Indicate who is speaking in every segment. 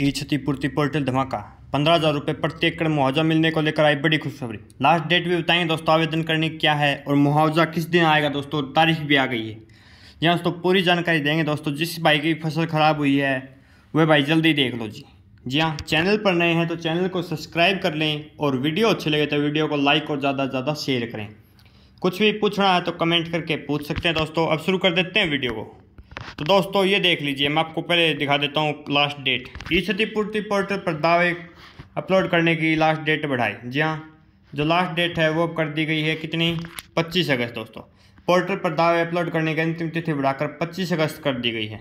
Speaker 1: ई क्षतिपूर्ति पोर्टल धमाका पंद्रह हज़ार रुपये प्रति एकड़ मुआवजा मिलने को लेकर आई बड़ी खुशखबरी लास्ट डेट भी बताएं दोस्तों आवेदन करने क्या है और मुआवजा किस दिन आएगा दोस्तों तारीख भी आ गई है जी हाँ, दोस्तों पूरी जानकारी देंगे दोस्तों जिस भाई की फसल ख़राब हुई है वह भाई जल्दी देख लो जी जी हाँ चैनल पर नए हैं तो चैनल को सब्सक्राइब कर लें और वीडियो अच्छे लगे तो वीडियो को लाइक और ज़्यादा से ज़्यादा शेयर करें कुछ भी पूछना है तो कमेंट करके पूछ सकते हैं दोस्तों अब शुरू कर देते हैं वीडियो को तो दोस्तों ये देख लीजिए मैं आपको पहले दिखा देता हूँ लास्ट डेट ई क्षतिपूर्ति पोर्टल पर दावे अपलोड करने की लास्ट डेट बढ़ाई जी हाँ जो लास्ट डेट है वो कर दी गई है कितनी पच्चीस अगस्त दोस्तों पोर्टल पर दावे अपलोड करने की अंतिम तिथि बढ़ाकर पच्चीस अगस्त कर दी गई है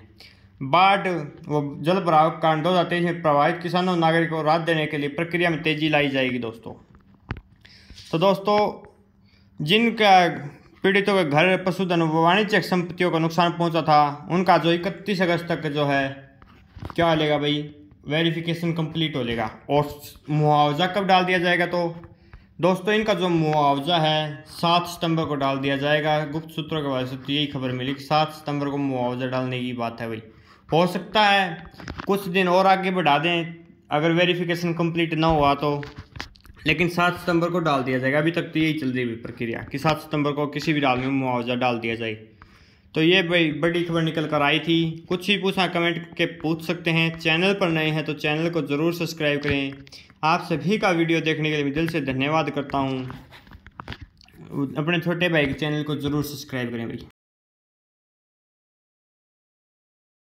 Speaker 1: बाढ़ वो जल भराव कारण दो हज़ार तेईस में प्रभावित किसानों नागरिकों को राहत देने के लिए प्रक्रिया में तेजी लाई जाएगी दोस्तों तो दोस्तों जिनका पीड़ितों के घर पशुधन व वाणिज्यिक संपत्तियों को नुकसान पहुंचा था उनका जो इकतीस अगस्त तक जो है क्या हो लेगा भाई वेरिफिकेशन कंप्लीट हो लेगा और मुआवजा कब डाल दिया जाएगा तो दोस्तों इनका जो मुआवजा है सात सितंबर को डाल दिया जाएगा गुप्त सूत्रों के हवाले से तो यही खबर मिली कि सात सितंबर को मुआवजा डालने की बात है भाई हो सकता है कुछ दिन और आगे बढ़ा दें अगर वेरिफिकेशन कंप्लीट ना हुआ तो लेकिन सात सितंबर को डाल दिया जाएगा अभी तक तो यही चल रही है प्रक्रिया कि सात सितंबर को किसी भी डाल में मुआवजा डाल दिया जाए तो ये बड़ी खबर निकल कर आई थी कुछ ही पूछा कमेंट के पूछ सकते हैं चैनल पर नए हैं तो चैनल को ज़रूर सब्सक्राइब करें आप सभी का वीडियो देखने के लिए दिल से धन्यवाद करता हूँ अपने छोटे भाई के चैनल को ज़रूर सब्सक्राइब करें भाई